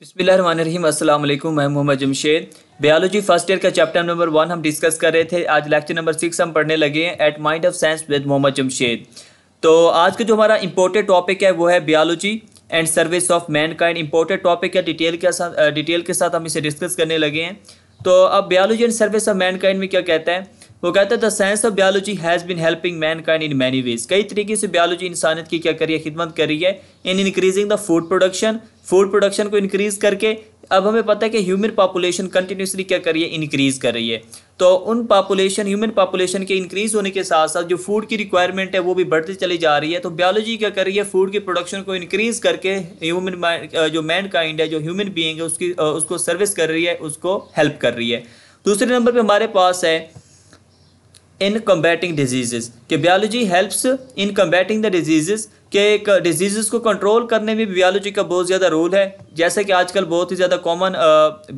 बिस्मिल्लाम अस्सलाम वालेकुम मैं Mohammad Jamshed biology first year का चैप्टर नंबर वन हम डिस्कस कर रहे थे आज लेक्चर नंबर सिक्स हम पढ़ने लगे हैं at mind of science with Mohammad Jamshed तो आज का जो हमारा इंपॉर्टेंट टॉपिक है वो है biology and service of mankind important topic है डिटेल के साथ डिटेल के साथ हम इसे डिस्कस करने लगे हैं तो अब biology and service of mankind में क्या कहता है वो कहते हैं the science of biology has been helping mankind in many ways कई तरीके से बायोलॉजी इंसानियत की क्या कर रही है खिदमत कर रही है in increasing the food production food production को इंक्रीज करके अब हमें पता है कि ह्यूमन पॉपुलेशन कंटिन्यूसली क्या कर रही है इंक्रीज़ कर रही है तो उन पॉपुलेशन ह्यूमन पॉपुलेशन के इंक्रीज़ होने के साथ साथ जो फूड की रिक्वायरमेंट है वो भी बढ़ती चली जा रही है तो बायोलॉजी क्या कर रही है फूड की प्रोडक्शन को इंक्रीज़ करके ह्यूमन जो मैन काइंड है जो ह्यूमन बींग है उसकी उसको सर्विस कर रही है उसको हेल्प कर रही है दूसरे नंबर पर हमारे पास है इन कम्बैटिंग डिजीज़ कि biology helps in combating the disease के एक डिजीज़ को कंट्रोल करने में बायोलॉजी का बहुत ज़्यादा रोल है जैसे कि आजकल बहुत ही ज़्यादा कॉमन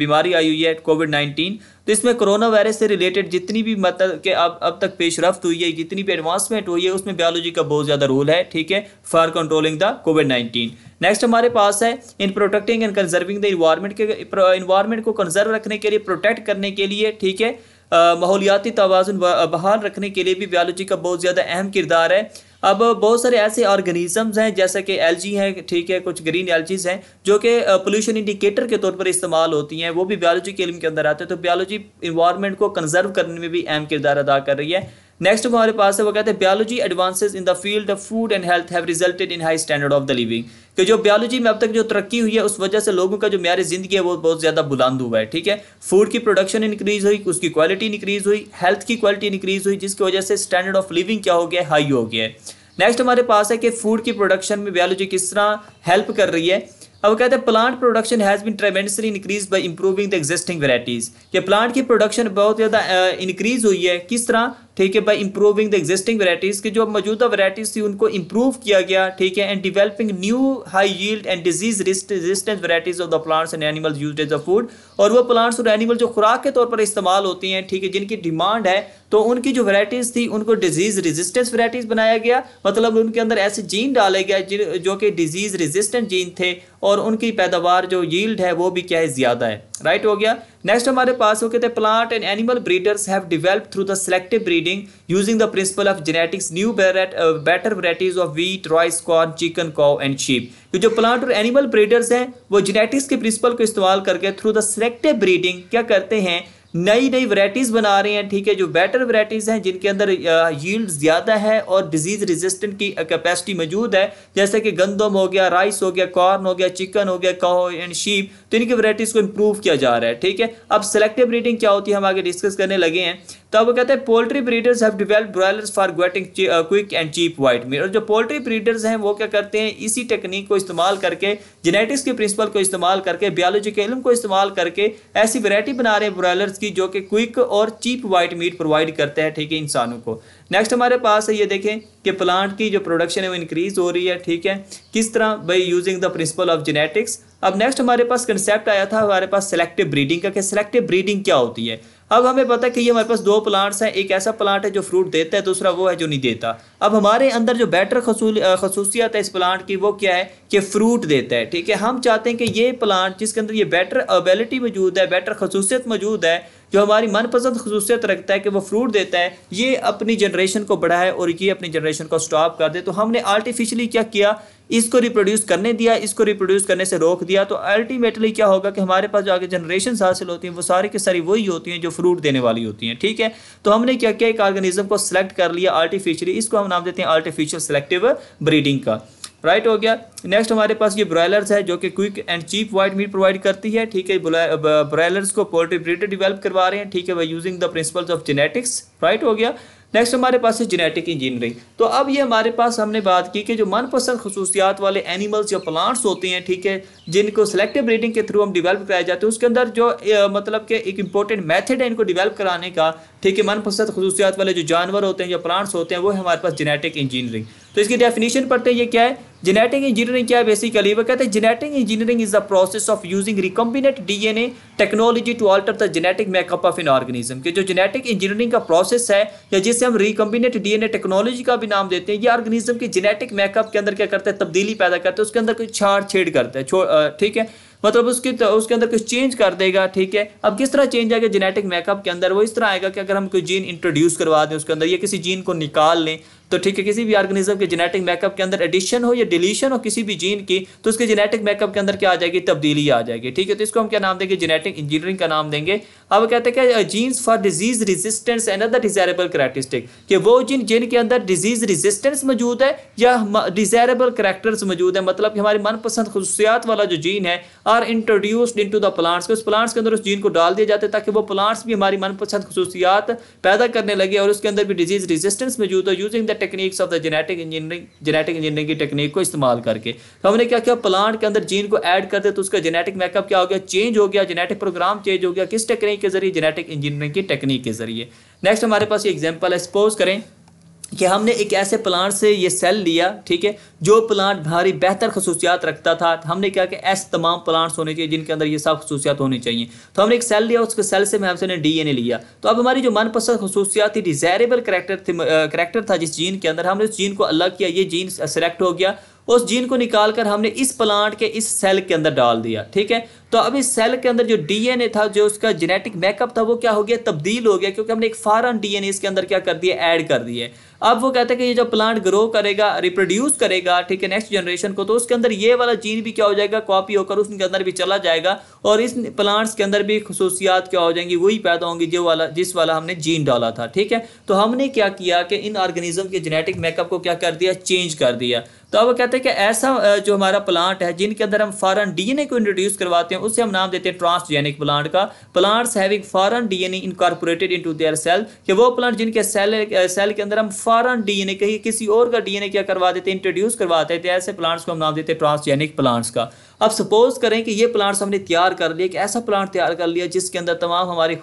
बीमारी आई हुई है कोविड नाइन्टीन तो इसमें कोरोना वायरस से रिलेटेड जितनी भी मतलब के अब अब तक पेशरफ्त हुई है जितनी भी एडवांसमेंट हुई है उसमें बायोलॉजी का बहुत ज़्यादा रोल है ठीक है for controlling the COVID nineteen next हमारे पास है in protecting and conserving the environment के इन्वायरमेंट को कंजर्व रखने के लिए प्रोटेक्ट करने के लिए ठीक है माहौलियाती तोज़ुन बहाल रखने के लिए भी बायोलॉजी का बहुत ज़्यादा अहम किरदार है अब बहुत सारे ऐसे ऑर्गेनिज़म्स हैं जैसे कि एलजी हैं ठीक है कुछ ग्रीन एलजीज हैं जो कि पोल्यूशन इंडिकेटर के तौर पर इस्तेमाल होती हैं वो भी बायोलॉजी के इलम के अंदर आते हैं तो बायोलॉजी इन्वायरमेंट को कंजर्व करने में भी अहम किरदार अदा कर रही है नेक्स्ट हमारे पास है वो कहते हैं biology advances in the field of food and health have resulted in high standard of the living कि जो बायोलॉजी में अब तक जो तरक्की हुई है उस वजह से लोगों का जो मैार ज़िंदगी है वो बहुत ज़्यादा बुलंद हुआ है ठीक है फूड की प्रोडक्शन इंक्रीज़ हुई उसकी क्वालिटी इंक्रीज़ हुई हेल्थ की क्वालिटी इंक्रीज़ हुई जिसकी वजह से स्टैंडर्ड ऑफ लिविंग क्या हो गया हाई हो गया है नेक्स्ट हमारे पास है कि फूड की प्रोडक्शन में बायोलॉजी किस तरह हेल्प कर रही है अब कहते हैं plant production has been tremendously increase by improving the existing varieties कि प्लांट की प्रोडक्शन बहुत ज़्यादा इंक्रीज़ हुई है किस तरह ठीक है by improving the existing varieties की जो मौजूदा वेराइटीज़ थी उनको इम्प्रूव किया गया ठीक है and developing new high yield and disease resistance varieties of the plants and animals use as a food और वो प्लांट्स और एनिमल जो खुराक के तौर पर इस्तेमाल होती हैं ठीक है जिनकी डिमांड है तो उनकी जो वेराइटीज़ थी उनको डिजीज़ रेजिस्टेंस वेराइटीज़ बनाया गया मतलब उनके अंदर ऐसे जीन डाले गए जो कि डिजीज़ रेजिस्टेंट जीन थे और उनकी पैदावार जो यील्ड है वो भी क्या है ज़्यादा है राइट हो गया नेक्स्ट हमारे पास हो गए थे plant and animal breeders have develop through the selective breeding using the principle of genetics new better varieties of wheat rice corn chicken cow and sheep तो जो प्लांट और एनिमल ब्रीडर्स हैं वो जेनेटिक्स के प्रिंसिपल को इस्तेमाल करके through the selective breeding क्या करते हैं नई नई वराइटीज़ बना रहे हैं ठीक है जो बेटर वराइटीज़ हैं जिनके अंदर यील्ड ज़्यादा है और डिजीज़ रेजिस्टेंट की कैपेसिटी uh, मौजूद है जैसे कि गंदम हो गया राइस हो गया कॉर्न हो गया चिकन हो गया काओ एंड शीप तो इनकी वराइटीज़ को इम्प्रूव किया जा रहा है ठीक है अब सेलेक्टिव ब्रीडिंग क्या होती है हम आगे डिस्कस करने लगे हैं तो वो कहते हैं poultry breeders have develop broilers for getting quick and cheap white meat और जो पोल्ट्री ब्रीडर्स हैं वो क्या करते हैं इसी टेक्निक को इस्तेमाल करके जेनेटिक्स के प्रिंसिपल को इस्तेमाल करके बायोलॉजी के इलम को इस्तेमाल करके ऐसी वरायटी बना रहे हैं ब्रॉयलर्स की जो कि क्विक और चीप वाइट मीट प्रोवाइड करते हैं ठीक है इंसानों को नेक्स्ट हमारे पास है ये देखें कि प्लांट की जो प्रोडक्शन है वो इंक्रीज हो रही है ठीक है किस तरह by using the principle of genetics अब नेक्स्ट हमारे पास कंसेप्ट आया था हमारे पास सेलेक्टिव ब्रीडिंग का कि सिलेक्टिव ब्रीडिंग क्या होती है अब हमें पता है कि ये हमारे पास दो प्लांट्स हैं एक ऐसा प्लांट है जो फ्रूट देता है दूसरा वो है जो नहीं देता अब हमारे अंदर जो बेटर खसूसियत है इस प्लांट की वो क्या है कि फ्रूट देता है ठीक है हम चाहते हैं कि ये प्लांट जिसके अंदर ये बेटर अवेलिटी मौजूद है बेटर खसूसियत मौजूद है जो हमारी मनपसंद खसूसियत रखता है कि वो फ्रूट देता है ये अपनी जनरेशन को बढ़ाए और ये अपनी जनरेशन को स्टॉप कर दे तो हमने आर्टिफिशली क्या किया इसको रिप्रोड्यूस करने दिया इसको रिप्रोड्यूस करने से रोक दिया तो अल्टीमेटली क्या होगा कि हमारे पास जो आगे जनरेशन हासिल होती हैं वो सारी के सारी वही होती हैं जो फ्रूट देने वाली होती हैं ठीक है तो हमने क्या किया एक ऑर्गेनिज्म को सिलेक्ट कर लिया आर्टिफिशियली इसको हम नाम देते हैं आर्टिफिशियल सेलेक्टिव ब्रीडिंग का राइट हो गया नेक्स्ट हमारे पास ये ब्रॉयलर्स है जो कि quick and cheap white meat provide करती है ठीक है ब्रॉयलर्स को पोल्ट्री ब्रीडर डिवेलप करवा रहे हैं ठीक है by using the principles of genetics right हो गया नेक्स्ट हमारे पास है जेनेटिक इंजीनियरिंग तो अब ये हमारे पास हमने बात की कि जो मनपसंद खसूसियात वाले एनिमल्स या प्लांट्स होते हैं ठीक है जिनको सेलेक्टिव ब्रीडिंग के थ्रू हम डेवलप कराए जाते हैं उसके अंदर जो ए, मतलब कि एक इंपॉर्टेंट मेथड है इनको डेवलप कराने का ठीक है मनपसंद खसूसियात वाले जो जानवर होते हैं या प्लांट्स होते हैं वो है हमारे पास जेनेटिक इंजीनियरिंग तो इसकी डेफिनेशन पढ़ते हैं ये क्या है जेनेटिक इंजीनियरिंग क्या है बेसिकली वो कहते हैं genetic engineering is the process of using recombinant DNA technology to alter the genetic makeup of an organism के जो जेनेटिक इंजीनियरिंग का प्रोसेस है या जिसे हम रिकम्बिनेट डीएनए टेक्नोलॉजी का भी नाम देते हैं ये ऑर्गेनिज्म के जेनेटिक मेकअप के अंदर क्या करते हैं तब्दीली पैदा करते हैं उसके अंदर कोई छाड़ छेड़ करते हैं ठीक है मतलब उसके तो उसके अंदर कुछ चेंज कर देगा ठीक है अब किस तरह चेंज आएगा जेनेटिक मेकअप के अंदर वो इस तरह आएगा कि अगर हम कोई जीन इंट्रोड्यूस करवा दें उसके अंदर या किसी जीन को निकाल लें तो ठीक है किसी भी ऑर्गेनिज्म के जेनेटिक मेकअप के अंदर एडिशन हो या डिलीशन हो किसी भी जीन की तो उसके जेनेटिक मेकअप के अंदर क्या आ जाएगी तब्दीली आ जाएगी ठीक है तो इसको हम क्या नाम देंगे जेनेटिक इंजीनियरिंग का नाम देंगे अब कहते हैं कि genes for disease resistance and other desirable characteristic कि वो जिन जिन के अंदर डिजीज रेजिस्टेंस मौजूद है या डिजायरेबल करेक्टर्स मौजूद है मतलब कि हमारी मनपसंद खसूसियात वाला जो जीन है are introduced in the plants उस प्लांट्स के अंदर उस जीन को डाल दिया जाता है ताकि वो प्लांट्स भी हमारी मनपसंद खसूसियात पैदा करने लगे और उसके अंदर भी डिजीज रेजिस्टेंस मौजूद हो using the techniques of the genetic engineering genetic engineering की टेक्निक को इस्तेमाल करके तो हमने क्या किया प्लांट के अंदर जीन को ऐड कर दे तो उसका जेनेटिक मेकअप क्या हो गया चेंज हो गया जेनेटिक प्रोग्राम चेंज हो गया किस टेक्निक के जरिए जेनेटिक इंजीनियरिंग की टेक्निक के जरिए नेक्स्ट हमारे पास ये एग्जाम्पल है सपोज करें कि हमने एक ऐसे प्लांट से ये सेल लिया ठीक है जो प्लांट भारी बेहतर खसूसियात रखता था तो हमने क्या कि ऐसे तमाम प्लांट्स होने चाहिए जिनके अंदर ये सब खसूसियात होनी चाहिए तो हमने एक सेल लिया उसके सेल से हमसे ने डी एन ए लिया तो अब हमारी जो मनपसंद खसूसियात थी डिज़ायरेबल करेक्टर थी करेक्टर था जिस जीन के अंदर हमने उस जीन को अलग किया ये जीन सेलेक्ट हो गया उस जीन को निकाल कर हमने इस प्लांट के इस सेल के अंदर डाल दिया ठीक है तो अब इस सेल के अंदर जो डीएनए था जो उसका जेनेटिक मेकअप था वो क्या हो गया तब्दील हो गया क्योंकि हमने एक फॉरन डीएनए इसके अंदर क्या कर दिया ऐड कर दिए अब वो कहते हैं कि ये जब प्लांट ग्रो करेगा रिप्रोड्यूस करेगा ठीक है नेक्स्ट जनरेशन को तो उसके अंदर ये वाला जीन भी क्या हो जाएगा कॉपी होकर उसके अंदर भी चला जाएगा और इस प्लांट्स के अंदर भी खसूसियात क्या हो जाएंगी वही पैदा होंगी जो वाला जिस वाला हमने जीन डाला था ठीक है तो हमने क्या किया कि इन ऑर्गेनिज्म के जेनेटिक मेकअप को क्या कर दिया चेंज कर दिया तो अब कहते हैं कि ऐसा जो हमारा प्लांट है जिनके अंदर हम फॉरन डी को इंट्रोड्यूस करवाते हैं हैं उसे हम नाम देते हैं ट्रांसजेनिक प्लांट का plants having foreign DNA incorporated into their cell कि वो प्लांट जिनके सेल सेल के अंदर हम फॉरन डीएनए कहीं किसी और का डीएनए क्या करवा देते हैं इंट्रोड्यूस करवाते हैं ऐसे प्लांट्स को हम नाम देते हैं ट्रांसजेनिक प्लांट्स का अब सपोज़ करें कि ये प्लांट्स हमने तैयार कर लिए एक ऐसा प्लांट तैयार कर लिया जिसके अंदर तमाम हमारे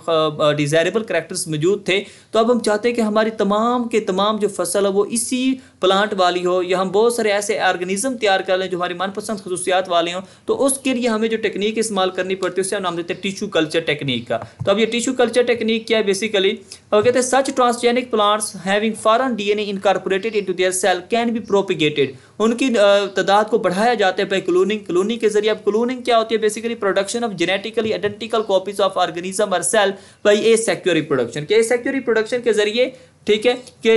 डिज़ायरेबल करेक्टर्स मौजूद थे तो अब हम चाहते हैं कि हमारी तमाम के तमाम जो फसल है वो इसी प्लांट वाली हो या हम बहुत सारे ऐसे ऑर्गेनिज़म तैयार कर लें जो हमारी मनपसंद खसूसियात वाले हों तो उसके लिए हमें जो टेक्निक इस्तेमाल करनी पड़ती है उसे हम नाम देते हैं टिशू कल्चर टेक्निक का तो अब ये टिशू कल्चर टेक्निक क्या है बेसिकली और कहते हैं such transgenic plants having foreign a incorporated into their cell can be propagated उनकी तादाद को बढ़ाया जाता है बाई क्लोनिंग क्लोनिंग के जरिए अब क्लोनिंग क्या होती है basically production of genetically identical copies of organism or cell by a sexual production के सेक्योरी प्रोडक्शन के जरिए ठीक है कि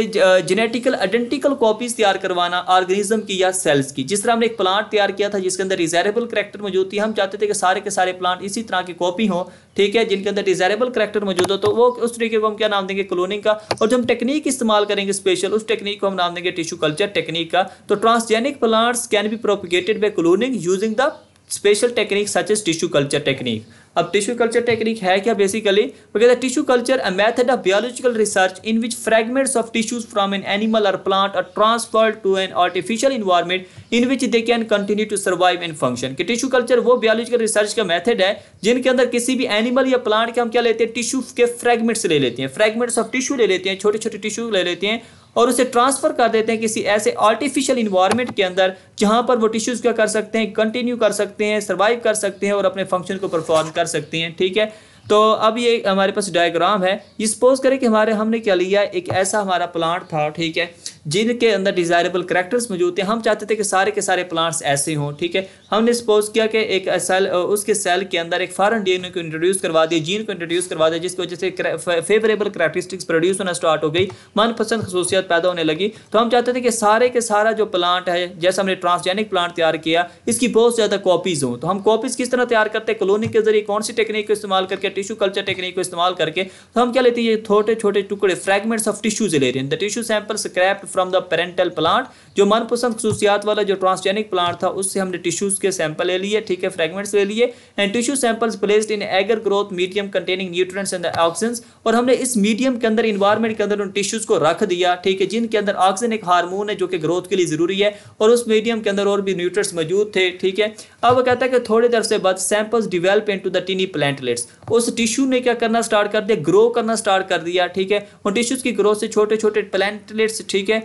जेनेटिकल आइडेंटिकल कॉपीज तैयार करवाना ऑर्गेनिज्म की या सेल्स की जिस तरह हमने एक प्लांट तैयार किया था जिसके अंदर डिजायरेबल करेक्टर मौजूद थी हम चाहते थे कि सारे के सारे प्लांट इसी तरह की कॉपी हो ठीक है जिनके अंदर डिजायरेबल करेक्टर मौजूद हो तो वो उस तरीके को हम क्या नाम देंगे क्लोनिंग का और जो हम टेक्निक इस्तेमाल करेंगे स्पेशल उस टेक्निक को हम नाम देंगे टिश्यू कल्चर टेक्निक का तो transgenic plants can be propagated by cloning using the special technique such as tissue culture technique अब टिश्यू कल्चर टेक्निक है क्या बेसिकली वो tissue culture a method of biological research in which fragments of tissues from an animal or plant are transfer to an artificial environment in which they can continue to survive and function कि tissue culture वो biological research का method है जिनके अंदर किसी भी animal या plant के हम क्या लेते हैं टिश्यू के फ्रेगमेंट्स ले लेते हैं फ्रेगमेंट्स ऑफ टिश्यू ले लेते हैं छोटे छोटे टिश्यू ले लेते हैं और उसे ट्रांसफ़र कर देते हैं किसी ऐसे आर्टिफिशियल इन्वायरमेंट के अंदर जहाँ पर वो टिश्यूज़ क्या कर सकते हैं कंटिन्यू कर सकते हैं सर्वाइव कर सकते हैं और अपने फंक्शन को परफॉर्म कर सकते हैं ठीक है तो अब ये हमारे पास डायग्राम है ये सपोज करें कि हमारे हमने क्या लिया एक ऐसा हमारा प्लांट था ठीक है जिनके अंदर डिज़ायरेबल करेक्टर्स मौजूद थे हम चाहते थे कि सारे के सारे प्लांट्स ऐसे हों ठीक है हमने सपोज किया कि एक सेल उसके सेल के अंदर एक फॉरन डी को इंट्रोड्यूस करवा दिया जीन को इंट्रोड्यूस करवा दिया जिसकी वजह से फेवरेबल करेक्टरिस्टिक्स प्रोड्यूस होना स्टार्ट हो गई मनपसंद खसूसियात पैदा होने लगी तो हम चाहते थे कि सारे के सारा जो प्लांट है जैसे हमने ट्रांसजेनिक प्लांट तैयार किया इसकी बहुत ज़्यादा कॉपीज़ हों तो हम कॉपीज़ किस तरह तैयार करते हैं कलोनी के जरिए कौन सी टेक्निक को इस्तेमाल करके टिश्यू कल्चर टेक्निक को इस्तेमाल करके तो हम क्या लेते हैं ये छोटे छोटे टुकड़े फ्रेगमेंट्स ऑफ टिश्यूज ले रहे हैं the tissue sample scraped from the parental plant जो मनपसंद खसूसियात वाला जो ट्रांसजेनिक प्लांट था उससे हमने टिश्यूज के सैंपल ले लिए ठीक है फ्रेगमेंट्स ले लिए and tissue samples placed in agar growth medium containing nutrients and oxygen और हमने इस मीडियम के अंदर इन्वायरमेंट के अंदर उन टिश्यूज को रख दिया ठीक है जिनके अंदर ऑक्सीजन एक हार्मोन है जो कि ग्रोथ के लिए ज़रूरी है और उस मीडियम के अंदर और भी न्यूट्रंस मौजूद थे ठीक है अब वो कहता है कि थोड़ी देर से बाद samples develop in the tiny plantlets उस टिश्यू ने क्या करना स्टार्ट कर दिया ग्रो करना स्टार्ट कर दिया ठीक है और टिश्यूज़ की ग्रोथ से छोटे छोटे प्लान्टलेट्स ठीक है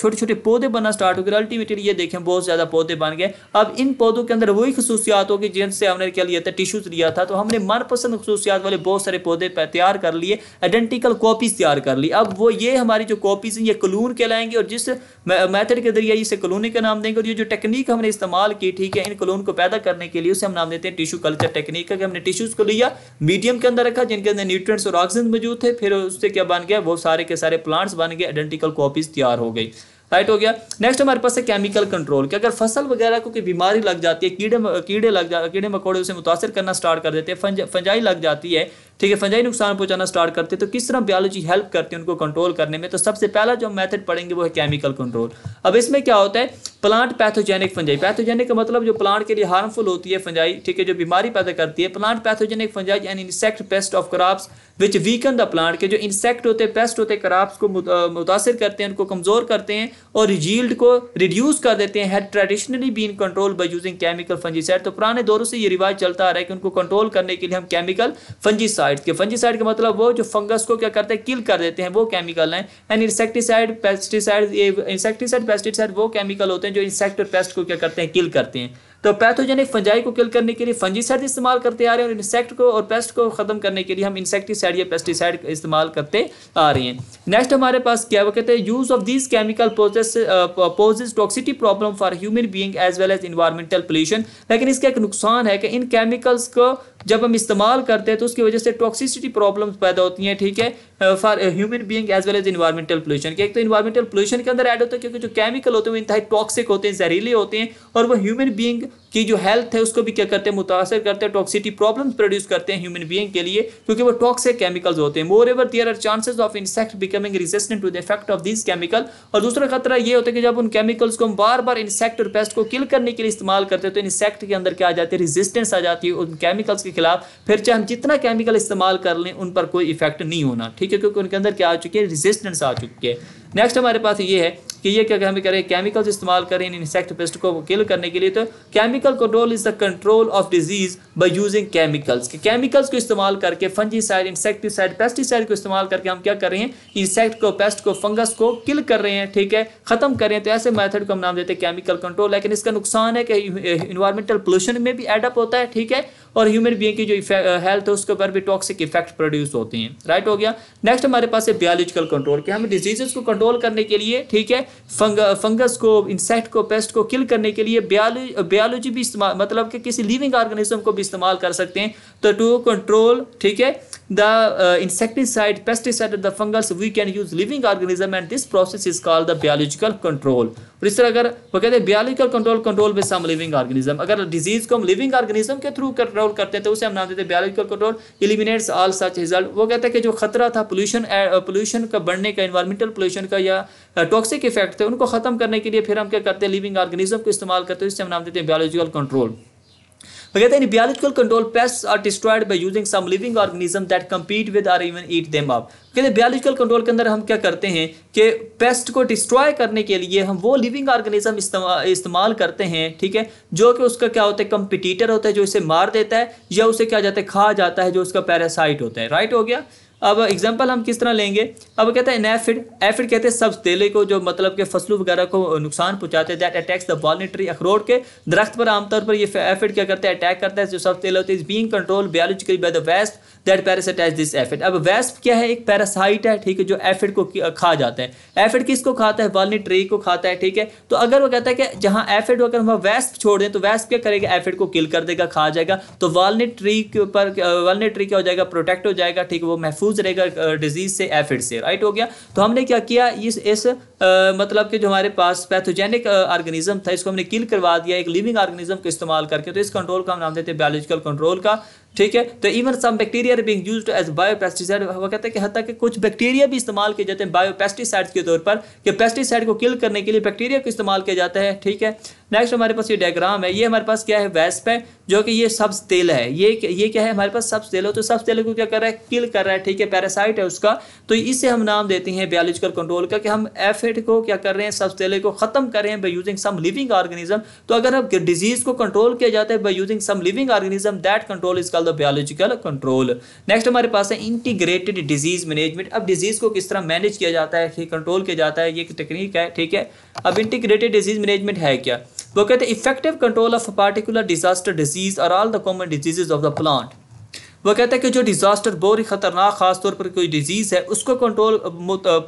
छोटे छोटे पौधे बनना स्टार्ट हो गए अल्टीमेटली ये देखें बहुत ज़्यादा पौधे बन गए अब इन पौधों के अंदर वही खसूसियात होगी जिनसे हमने क्या लिया था टिश्यूज़ लिया था तो हमने मनपसंद खसूसियात वाले बहुत सारे पौधे तैयार कर लिए आइडेंटिकल कॉपीज़ तैयार कर ली अब वो ये हमारी जो कॉपीज़ हैं ये कलून कहलाएंगे और जिस मैथड के जरिए इसे कलूनी का नाम देंगे और ये जो टेक्निक हमने इस्तेमाल की ठीक है इन कलून को पैदा करने के लिए उसे हम नाम देते हैं टिश्यू कल्चर टेक्निक हमने टिश्यूज़ को लिया गया मीडियम के अंदर रखा जिनके अंदर न्यूट्रिएंट्स और ऑक्सीजन मौजूद थे फिर उससे क्या बन गया वो सारे के सारे प्लांट्स बन गए आइडेंटिकल कॉपीज तैयार हो गई राइट हो गया नेक्स्ट हमारे पास है केमिकल कंट्रोल कि अगर फसल वगैरह को कोई बीमारी लग जाती है कीड़े कीड़े लग जा कीड़े मकोड़े उसे मुतासर करना स्टार्ट कर देते हैं फंज, फंजाई लग जाती है ठीक है फंजाई नुकसान पहुंचाना स्टार्ट करते हैं तो किस तरह बायोलॉजी हेल्प करती है उनको कंट्रोल करने में तो सबसे पहला जो मेथड पढ़ेंगे वो है केमिकल कंट्रोल अब इसमें क्या होता है प्लांट पैथोजेनिक फंजाई पैथोजेनिक का मतलब जो प्लांट के लिए हार्मफुल होती है फंजाई ठीक है जो बीमारी पैदा करती है प्लांट पैथोजेनिक फंजाई यानी insect pest of crops which weaken the plant के जो इंसेक्ट होते हैं पेस्ट होते हैं क्राप्स को मुतासर करते हैं उनको कमज़ोर करते हैं और जील्ड को रिड्यूस कर देते हैं traditionally been control by using chemical fungicide तो पुराने दौरों से ये रिवाज चलता आ रहा है कि उनको कंट्रोल करने के लिए हम केमिकल फंजीसाइड के फंजीसाइड का मतलब वो जो फंगस को क्या करते हैं किल कर देते हैं वो केमिकल हैं and insecticide pesticide insecticide pesticide वो केमिकल होते हैं जो इंसेक्ट और पेस्ट को क्या करते हैं किल करते हैं तो पैथोजेनिक फंजाई को किल करने के लिए फंजीसाइड इस्तेमाल करते आ रहे हैं और इंसेक्ट को और पेस्ट को ख़त्म करने के लिए हम इंसेक्टिसाइड या पेस्टिसाइड इस्तेमाल करते आ रहे हैं नेक्स्ट हमारे पास क्या वो कहते हैं use of this chemical process poses toxicity problem for human being as well as environmental pollution लेकिन इसका एक नुकसान है कि इन केमिकल्स को जब हम इस्तेमाल करते हैं तो उसकी वजह से टॉक्सिसिटी प्रॉब्लम्स पैदा होती हैं ठीक है for human being as well as environmental pollution के एक तो इन्वायरमेंटल पोल्यूशन के अंदर ऐड होता है क्योंकि जो केमिकल होते हैं वो इंतहा टॉक्सिक होते हैं जहरीले होते हैं और वो ह्यूमन बींग की जो हेल्थ है उसको भी क्या करते हैं मुतासर करते हैं टॉक्सिटी प्रॉब्लम्स प्रोड्यूस करते हैं ह्यूमन बीइंग के लिए क्योंकि वो टॉक्सिक केमिकल्स होते हैं moreover there are chances of insect becoming resistant to the effect of this chemical और दूसरा खतरा ये होता है कि जब उन केमिकल्स को हम बार बार इंसेक्ट और पेस्ट को किल करने के लिए इस्तेमाल करते हैं तो इंसेक्ट के अंदर क्या आ जाती है रिजिस्टेंस आ जाती है उन केमिकल्स के खिलाफ फिर चाहे हम जितना केमिकल इस्तेमाल कर लें उन पर कोई इफेक्ट नहीं होना ठीक है क्योंकि उनके अंदर क्या आ चुकी है रिजिस्टेंस आ चुकी है नेक्स्ट हमारे पास ये है कि ये क्या हमें करें केमिकल्स इस्तेमाल करें इन इंसेक्ट पेस्ट को किल करने के लिए तो chemical control is the control of disease by using chemicals कि केमिकल्स को इस्तेमाल करके फंजीसाइड इंसेक्टिसाइड पेस्टिसाइड को इस्तेमाल करके हम क्या कर रहे हैं इंसेक्ट को पेस्ट को फंगस को किल कर रहे हैं ठीक है ख़त्म कर रहे हैं तो ऐसे मैथड को हम नाम देते हैं केमिकल कंट्रोल लेकिन इसका नुकसान है कि इन्वायरमेंटल पोल्यूशन में भी एडअप होता है ठीक है और ह्यूमन बींग की जो हेल्थ uh, है उसके ऊपर भी टॉक्सिक इफेक्ट प्रोड्यूस होते हैं राइट हो गया नेक्स्ट हमारे पास है बायोलॉजिकल कंट्रोल कि हम डिजीजेस को कंट्रोल करने के लिए ठीक है फंग, फंगस को इंसेक्ट को पेस्ट को किल करने के लिए बायोलॉजी uh, भी इस्तेमाल मतलब कि किसी लिविंग ऑर्गेनिज्म को भी इस्तेमाल कर सकते हैं तो टू कंट्रोल ठीक है the insecticide pesticide the fungus we can use living organism and this process is called the biological control और इस तरह अगर वो कहते हैं biological control control with some living organism अगर डिजीज को हम लिविंग ऑर्गेनिज्म के थ्रू कंट्रोल करते हैं तो उसे हम नाम देते हैं biological control eliminates all such result वो कहते हैं कि जो खतरा था पोल्यूशन पोल्यूशन eh, uh, का बढ़ने का इन्वायरमेंटल पोल्यूशन का या टॉक्सिक eh, इफेक्ट थे उनको खत्म करने के लिए फिर हम क्या करते हैं लिविंग ऑर्गेनिज्म को इस्तेमाल करते हैं इससे हम नाम देते हैं बायोलॉजिकल कंट्रोल We कहते हैं in biological control pests are destroyed by using some living organism that compete with or even eat them up. कहते बायोलॉजिकल कंट्रोल के अंदर हम क्या करते हैं कि पेस्ट को डिस्ट्रॉय करने के लिए हम वो लिविंग ऑर्गेनिज्म इस्तेमाल इस्तेमाल करते हैं ठीक है जो कि उसका क्या होता है कंपिटिटर होता है जो इसे मार देता है या उसे क्या जाता है खा जाता है जो उसका पैरासाइट होता है राइट हो गया अब एग्जाम्पल हम किस तरह लेंगे अब कहते हैं नेफिड एफिड कहते हैं सब्ज तेले को जो मतलब के फसलों वगैरह को नुकसान पहुंचाते हैं दैट अटैक्स द वॉलिट्री अखरोट के दरख्त पर आमतौर पर ये एफिड क्या करते हैं अटैक करता है जो सब्ज तेल होते हैं is being control biologically by the wasp that parasitize this aphid अब वेस्प क्या है एक पैरासाइट है ठीक है जो एफिड को खा जाता है एफिड किसको खाता है वालनी ट्री को खाता है ठीक है तो अगर वो कहता है कि जहाँ एफिड अगर हम वेस्प छोड़ दें तो वेस्प क्या करेगा एफिड को किल कर देगा खा जाएगा तो वालनेट ट्री के ऊपर वालनेट ट्री क्या हो जाएगा प्रोटेक्ट हो जाएगा ठीक है वो महफूज रहेगा डिजीज से एफिड से राइट हो गया तो हमने क्या किया इस इस मतलब कि जो हमारे पास पैथोजेनिक ऑर्गेनिज्म था इसको हमने किल करवा दिया एक लिविंग ऑर्गेनिज्म को इस्तेमाल करके तो इस कंट्रोल का हम नाम देते हैं बायोलॉजिकल कंट्रोल का ठीक है तो even some bacteria are being used as biopesticide वो कहते हैं कि हत्या कि कुछ बैक्टीरिया भी इस्तेमाल किए जाते हैं बायोपेस्टिसाइड्स के तौर पर कि पेस्टिसाइड को किल करने के लिए बैक्टीरिया को इस्तेमाल किया जाता है ठीक है नेक्स्ट हमारे पास ये डायग्राम है ये हमारे पास क्या है वैस्प है जो कि ये सब्ज तेल है ये ये क्या है हमारे पास सब्ज तेल हो तो सब्ज तेल को क्या कर रहा है किल कर रहा है ठीक है पैरासाइट है उसका तो इसे हम नाम देते हैं बायोलॉजिकल कंट्रोल का कि हम एफेट को क्या कर रहे हैं सब्ज तेल को ख़त्म कर रहे हैं by using some living organism तो अगर हम डिजीज़ को कंट्रोल किया जाता है by using some living organism that control is called the biological control next हमारे पास है इंटीग्रेटेड डिजीज मैनेजमेंट अब डिजीज़ को किस तरह मैनेज किया जाता है कंट्रोल किया जाता है ये एक टेक्निक है ठीक है अब इंटीग्रेटेड डिजीज मैनेजमेंट है क्या वो कहते हैं effective control of particular disaster disease or all the common disease of the plant वो कहता है कि जो डिज़ास्टर बहुत ही ख़तरनाक खासतौर पर कोई डिजीज़ है उसको कंट्रोल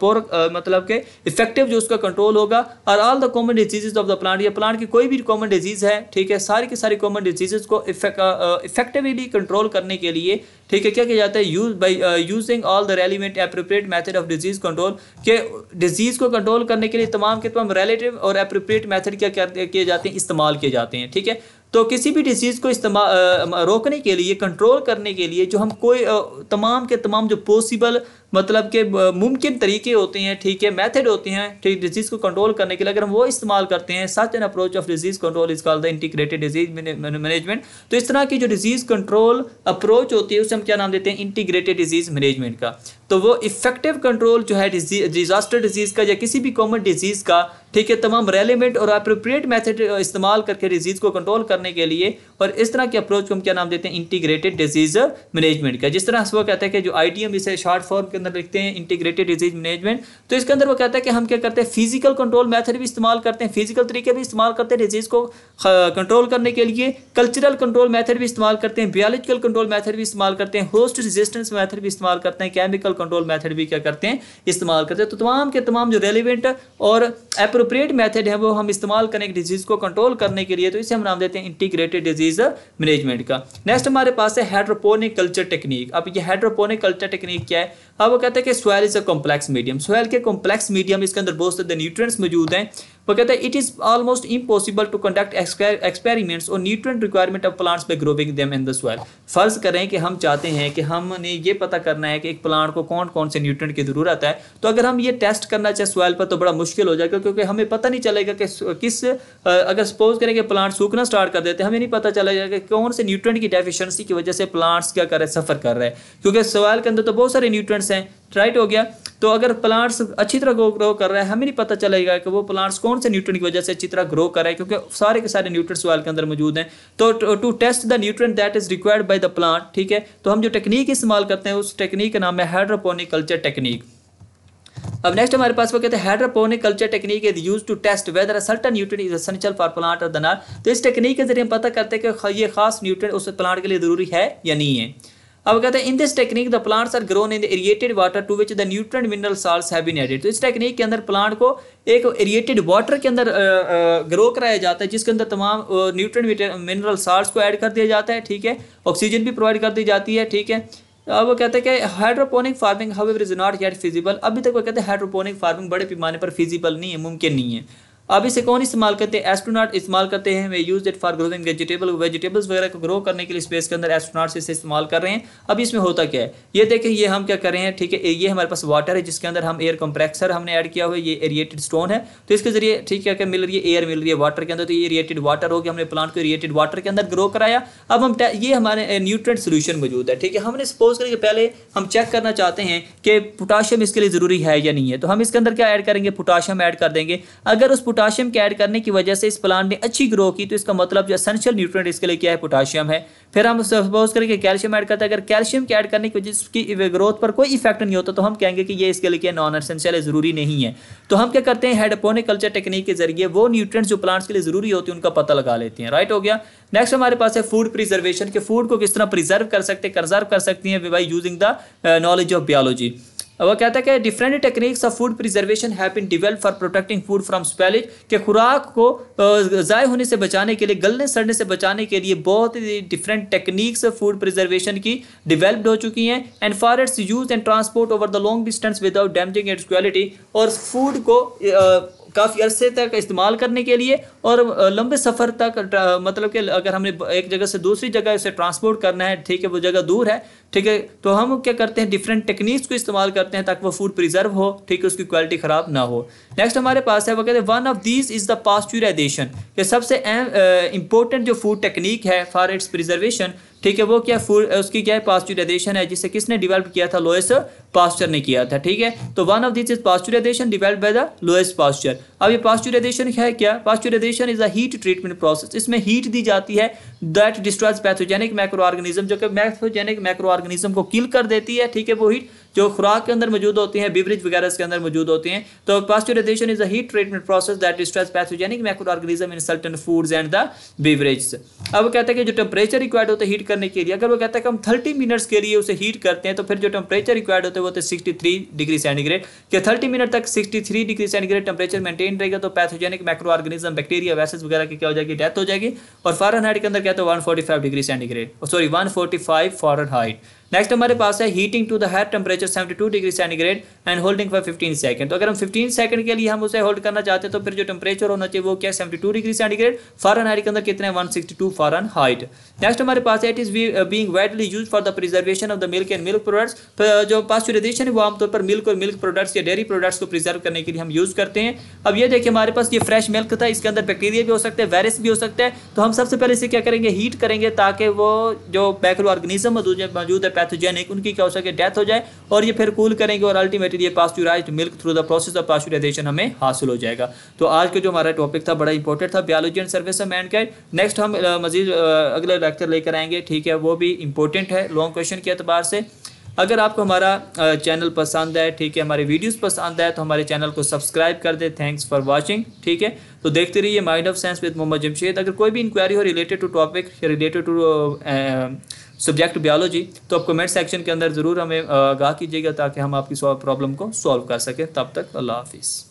पोर मतलब के इफेक्टिव जो उसका कंट्रोल होगा और all the common disease of the plant या प्लांट की कोई भी कॉमन डिजीज़ है ठीक है सारी की सारी कॉमन डिजीज़ को इफेक्टिवली कंट्रोल करने के लिए ठीक है क्या किया जाता है use by using all the relevant appropriate method of disease control के डिजीज़ को कंट्रोल करने के लिए तमाम के तमाम रिलेटिव और अप्रोप्रिएट मेथड क्या किए जाते हैं इस्तेमाल किए जाते हैं ठीक है तो किसी भी डिजीज़ को इस्तेमाल रोकने के लिए कंट्रोल करने के लिए जो हम कोई तमाम के तमाम जो पॉसिबल मतलब के मुमकिन तरीके होते हैं ठीक है मैथड होते हैं ठीक डिजीज़ को कंट्रोल करने के लिए अगर हम वो इस्तेमाल करते हैं such an approach of disease control is call the integrated disease management तो इस तरह की जो डिजीज़ कंट्रोल अप्रोच होती है उसे हम क्या नाम देते हैं इंटीग्रेटेड डिजीज़ मैनेजमेंट का तो वो इफेक्टिव कंट्रोल जो है डिजास्टर डिजीज़ का या किसी भी कॉमन डिजीज़ का ठीक है तमाम रेलिमेंट और अप्रोप्रिएट मेथड इस्तेमाल करके डिजीज़ को कंट्रोल करने के लिए और इस तरह के अप्रोच को हम क्या नाम देते हैं इंटीग्रेटेड डिजीज़ मैनेजमेंट का जिस तरह से वो कहते हैं कि जो आई इसे शॉर्ट फॉर्म के अंदर लिखते हैं इंटीग्रेटेड डिजीज मैनेजमेंट तो इसके अंदर वो कहता है कि हम क्या करते हैं फिजिकल कंट्रोल मैथड भी इस्तेमाल करते हैं फिजिकल तरीके भी इस्तेमाल करते हैं डिजीज़ को कंट्रोल करने के लिए कल्चरल कंट्रोल मैथड भी इस्तेमाल करते हैं बायोलॉजिकल कंट्रोल मैथड भी इस्तेमाल करते हैं होस्ट रेजिस्टेंस मैथड भी इस्तेमाल करते हैं केमिकल कंट्रोल मैथड भी क्या करते हैं इस्तेमाल करते हैं तो तमाम के तमाम जो रेलिवेंट और अप्रोप्रिएट मैथड है वो हम इस्तेमाल करें डिजीज़ को कंट्रोल करने के लिए तो इसे हम नाम देते हैं इंटीग्रेटेड डिजीज़ मैनेजमेंट का नेक्स्ट हमारे पास है हाइड्रोपोनिक कल्चर टेक्निक अब ये हाइड्रोपोनिक कल्चर टेक्निक क्या है अब अब वो कहते हैं कि soil is a complex medium soil के कॉम्प्लेक्स मीडियम इसके अंदर बहुत सारे न्यूट्रिएंट्स मौजूद हैं वो कहते हैं it is almost impossible to conduct experiments or nutrient requirement of plants by growing them in the soil फ़र्ज़ करें कि हम चाहते हैं कि हमने ये पता करना है कि एक प्लांट को कौन कौन से न्यूट्रन की ज़रूरत है तो अगर हम ये टेस्ट करना चाहें सॉइल पर तो बड़ा मुश्किल हो जाएगा क्योंकि हमें पता नहीं चलेगा कि किस अगर सपोज करें कि प्लांट सूखना स्टार्ट कर देते हैं हमें नहीं पता चलेगा कि कौन से न्यूट्रेंट की डेफिशिएंसी की वजह से प्लांट्स क्या कर रहे सफ़र कर रहे हैं क्योंकि सॉइल के अंदर तो बहुत सारे न्यूट्रंट्स हैं राइट हो गया तो अगर प्लांट्स अच्छी तरह ग्रो कर रहे हैं हमें नहीं पता चलेगा कि वो प्लांट्स कौन से न्यूट्रन की वजह से अच्छी तरह ग्रो कर रहे हैं क्योंकि सारे के सारे न्यूट्रन सॉइल के अंदर मौजूद हैं तो to test the nutrient that is required by the plant ठीक है तो हम जो टेक्निक इस्तेमाल करते हैं उस टेक्निक का नाम है हाइड्रोपोनिक कल्चर टेक्निक अब नेक्स्ट हमारे पास वो कहते हैं hydroponic culture technique is use to test whether certain nutrient is essential for plant or the not तो इस टेक्निक के जरिए हम पता करते हैं कि ये खास न्यूट्रन उस प्लांट के लिए ज़रूरी है या नहीं है अब कहते हैं in this technique the plants are grown in the aerated water to which the nutrient mineral salts have been added तो इस टेक्निक के अंदर प्लांट को एक एरिएटेड वाटर के अंदर ग्रो कराया जाता है जिसके अंदर तमाम न्यूट्रन मिनरल साल्स को ऐड कर दिया जाता है ठीक है ऑक्सीजन भी प्रोवाइड कर दी जाती है ठीक है अब वो कहते हैं कि hydroponic farming how is not yet feasible अभी तक वो कहते हैं हाइड्रोपोनिक फार्मिंग बड़े पैमाने पर फिजिबल नहीं है मुमकिन नहीं है अब इसे कौन इस्तेमाल करते हैं एस्ट्रोनॉट इस्तेमाल करते हैं they use it for growing vegetable vegetables वगैरह को ग्रो करने के लिए स्पेस के अंदर एस्ट्रोनॉट्स इसे इस्तेमाल कर रहे हैं अब इसमें होता क्या है ये देखें ये हम क्या कर रहे हैं ठीक है ये हमारे पास वाटर है जिसके अंदर हम एयर कंप्रेसर हमने ऐड किया हुआ है ये एरिएटेड स्टोन है तो इसके जरिए ठीक है क्या मिल रही है एयर मिल रही है वाटर के अंदर तो ये एरिएटेड वाटर हो गया हमने प्लांट को एरिएटेड वाटर के अंदर ग्रो कराया अब हम ये हमारे न्यूट्रेंट सोल्यूशन मौजूद है ठीक है हमने सपोज करिए पहले हम चेक करना चाहते हैं कि पोटाशियम इसके लिए ज़रूरी है या नहीं है तो हम इसके अंदर क्या ऐड करेंगे पोटाशियम ऐड कर देंगे अगर उस पोटाशियम के ऐड करने की वजह से इस प्लांट ने अच्छी ग्रो की तो इसका मतलब जो असेंशियल न्यूट्रिएंट इसके लिए क्या है पोटाशियम है फिर हम सपोज करके कैल्शियम ऐड करते हैं अगर कैल्शियम के ऐड करने की वजह इसकी ग्रोथ पर कोई इफेक्ट नहीं होता तो हम कहेंगे कि ये इसके लिए नॉन असेंशियल है ज़रूरी नहीं है तो हम क्या करते हैं हेडपोनिक कल्चर टेक्निक के जरिए वो न्यूट्रिएंट्स जो प्लांट्स के लिए ज़रूरी होती है उनका पता लगा लेते हैं राइट हो गया नेक्स्ट हमारे पास है फूड प्रिजर्वेशन के फूड को किस तरह प्रिजर्व कर सकते कंजर्व कर सकती है by using the knowledge of biology वह कहता है कि different techniques of food preservation have been developed for protecting food from spoilage के खुराक को ज़ाय होने से बचाने के लिए गलने सड़ने से बचाने के लिए बहुत ही डिफरेंट टेक्निक्स फूड प्रिजर्वेशन की डिवेल्प्ड हो चुकी हैं and for its use and transport over the long distance without damaging its quality और फूड को uh, काफ़ी अरसे तक इस्तेमाल करने के लिए और लंबे सफ़र तक मतलब कि अगर हमने एक जगह से दूसरी जगह से ट्रांसपोर्ट करना है ठीक है वो जगह दूर है ठीक है तो हम क्या करते हैं डिफरेंट टेक्निक्स को इस्तेमाल करते हैं ताकि वो फूड प्रिजर्व हो ठीक है उसकी क्वालिटी ख़राब ना हो नेक्स्ट हमारे पास है वो कहते हैं one of these is the pasteurization ये सबसे इम्पोर्टेंट जो फूड टेक्निक है फॉर इट्स प्रिजर्वेशन ठीक है वो क्या फूड उसकी क्या है पास्चुराइजेशन है जिसे किसने डिवेल्प किया था लोएस पास्चर ने किया था ठीक है तो one of this is pasteurization develop by the Louis Pasteur अब ये पास्चुराइजेशन है क्या pasteurization is a heat treatment process इसमें हीट दी जाती है that destroys pathogenic micro organism जो कि पैथोजेनिक माइक्रो ऑर्गेनिज्म को किल कर देती है ठीक है वो हीट जो खुराक के अंदर मौजूद होती हैं बिवरेज वगैरह के अंदर मौजूद होती हैं तो pasteurization is a heat treatment process that destroys pathogenic micro organism in certain foods and the beverage अब वो कहते हैं कि जो टेम्परेचर रिक्वायर्ड होता है हीट करने के लिए अगर वो कहते हैं कि हम थर्टी मिनट्स के लिए उसे हीट करते हैं तो फिर जो टेम्परेचर रिक्वायर्ड होते हैं वो होता सिक्सटी थ्री डिग्री सेंटीग्रेड कि थर्टी मिनट तक sixty three degree centigrade temperature maintain रहेगा तो pathogenic macro organism bacteria viruses वगैरह की क्या हो जाएगी डेथ हो जाएगी और फॉरन हाइट के अंदर कहते हैं one forty five degree centigrade sorry one forty five Fahrenheit next हमारे पास है heating to the higher temperature seventy degree centigrade and holding for 15 second तो अगर हम 15 सेकंड के लिए हम उसे होल्ड करना चाहते हैं तो फिर जो टेम्परेचर होना चाहिए वो क्या seventy two degree centigrade Fahrenheit के अंदर कितना है one sixty two Fahrenheit next हमारे पास it is being widely use for the preservation of the milk and milk products जो पास्चुराइजेशन है वो आमतौर पर मिल्क और मिल्क प्रोडक्ट्स या डेयरी प्रोडक्ट्स को प्रिजर्व करने के लिए हम यूज़ करते हैं अब ये देखिए हमारे पास ये फ्रेश मिल्क था इसके अंदर बैक्टीरिया भी हो सकता है वायरस भी हो सकता है तो हम सबसे पहले इसे क्या करेंगे हीट करेंगे ताकि वो जो बैक्रो ऑर्गेनिज्म मौजूद है पैथोजेनिक उनकी क्या हो सके डेथ हो जाए और ये फिर कूल करेंगे और अल्टीमेटली लिए pasteurize milk through the process of pasteurization हमें हासिल हो जाएगा तो आज का जो हमारा टॉपिक था बड़ा इंपॉर्टेंट था biology and service of man mankind next हम मजीद अगला लेक्चर लेकर आएंगे ठीक है वो भी इंपॉर्टेंट है लॉन्ग क्वेश्चन के अतबार से अगर आपको हमारा चैनल पसंद है ठीक है हमारे वीडियोस पसंद है तो हमारे चैनल को सब्सक्राइब कर दे थैंक्स फॉर वाचिंग ठीक है तो देखते रहिए mind of science with Mohammad Jamshed अगर कोई भी इंक्वायरी हो related to topic related to subject biology तो आप कमेंट सेक्शन के अंदर ज़रूर हमें आगाह कीजिएगा ताकि हम आपकी प्रॉब्लम को सॉल्व कर सकें तब तक अल्लाह हाफिज़